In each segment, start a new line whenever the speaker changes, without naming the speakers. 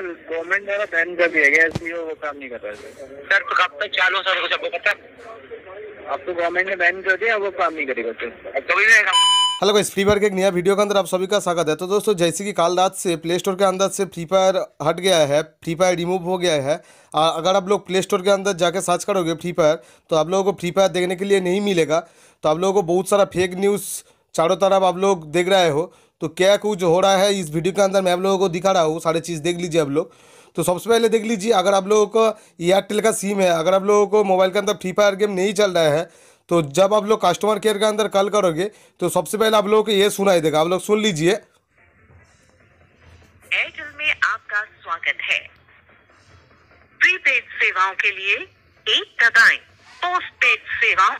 Sir government द्वारा ban कर दिया गया इसलिए वो काम नहीं कर रहा है सर तो कब तक चालू सर कुछ आपको पता अब तो गवर्नमेंट ने बैन कर दिया वो काम नहीं करेगा सर कभी तो नहीं
हेलो गाइस फ्री फायर के एक नया वीडियो के अंदर आप सभी का स्वागत है तो दोस्तों जैसे कि काल रात से प्ले स्टोर के अंदर से फ्री फायर हट गया है फ्री फायर रिमूव हो गया है और अगर आप लोग प्ले स्टोर के अंदर जाके सर्च करोगे फ्री फायर तो आप लोगों को फ्री फायर देखने के लिए नहीं मिलेगा तो आप लोगों को बहुत सारा फेक न्यूज़ चारों तरफ आप लोग देख रहे हो तो क्या कुछ हो रहा है इस वीडियो के अंदर मैं आप लोगों को दिखा रहा हूँ सारे चीज़ देख लीजिए आप लोग तो सबसे पहले देख लीजिए अगर आप लोगों को एयरटेल का सिम है अगर आप लोगों को मोबाइल के अंदर फ्री फायर गेम नहीं चल रहा है तो जब आप लोग कस्टमर केयर के अंदर कॉल करोगे तो सबसे पहले आप लोगों को ये सुनाई देगा आप लोग सुन लीजिए एयरटेल
में आपका स्वागत है प्रीपेड सेवाओं के लिए एक दबाएं पोस्ट पेड सेवाओं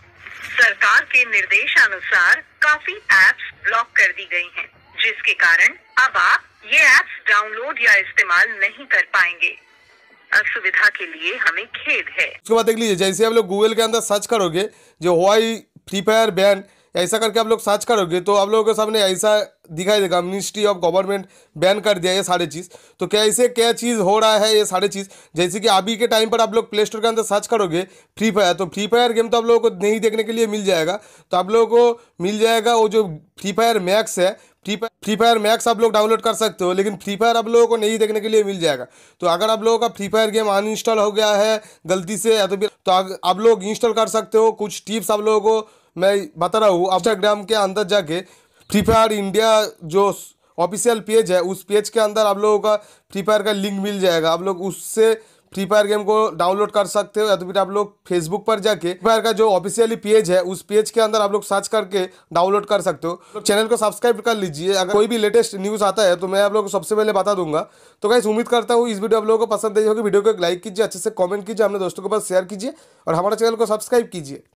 सरकार के निर्देश अनुसार काफी एप्स ब्लॉक कर दी गई हैं। जिसके कारण अब आप ये ऐप्स डाउनलोड या इस्तेमाल नहीं कर पाएंगे असुविधा के लिए हमें खेद है
उसके बाद देख लीजिए जैसे आप लोग गूगल के अंदर सर्च करोगे जो हवाई फ्री फायर बैन ऐसा करके आप लोग सर्च करोगे तो आप लोगों के सामने ऐसा दिखाई देगा मिनिस्ट्री ऑफ गवर्नमेंट बैन कर दिया ये सारे चीज़ तो कैसे क्या चीज़ हो रहा है ये सारे चीज़ जैसे कि अभी के टाइम पर आप लोग प्ले स्टोर के अंदर सर्च करोगे फ्री फायर तो फ्री फायर गेम तो आप लोगों को नहीं देखने के लिए मिल जाएगा तो आप लोगों को मिल जाएगा वो जो फ्री फायर मैक्स है Free Fire Free Fire Max आप लोग डाउनलोड कर सकते हो लेकिन फ्री फायर आप लोगों को नहीं देखने के लिए मिल जाएगा तो अगर आप लोगों का फ्री फायर गेम अनइंस्टॉल हो गया है गलती से या तो फिर तो आप लोग इंस्टॉल कर सकते हो कुछ टिप्स आप लोगों को मैं बता रहा हूँ इंस्टाग्राम के अंदर जाके फ्री फायर इंडिया जो ऑफिशियल पेज है उस पेज के अंदर आप लोगों का फ्री फायर का लिंक मिल जाएगा आप लोग उससे फ्री फायर गेम को डाउनलोड कर सकते हो या तो फिर आप लोग फेसबुक पर जाके फ्री फायर का जो ऑफिशियली पेज है उस पेज के अंदर आप लोग सर्च करके डाउनलोड कर सकते हो चैनल तो को सब्सक्राइब कर लीजिए अगर कोई भी लेटेस्ट न्यूज़ आता है तो मैं आप लोग को सबसे पहले बता दूंगा तो कैसे उम्मीद करता हूँ इस वीडियो आप लोगों को पसंद आई होगी वीडियो को लाइक कीजिए अच्छे से कॉमेंट कीजिए अपने दोस्तों के पास शेयर कीजिए और हमारे चैनल को सब्सक्राइब कीजिए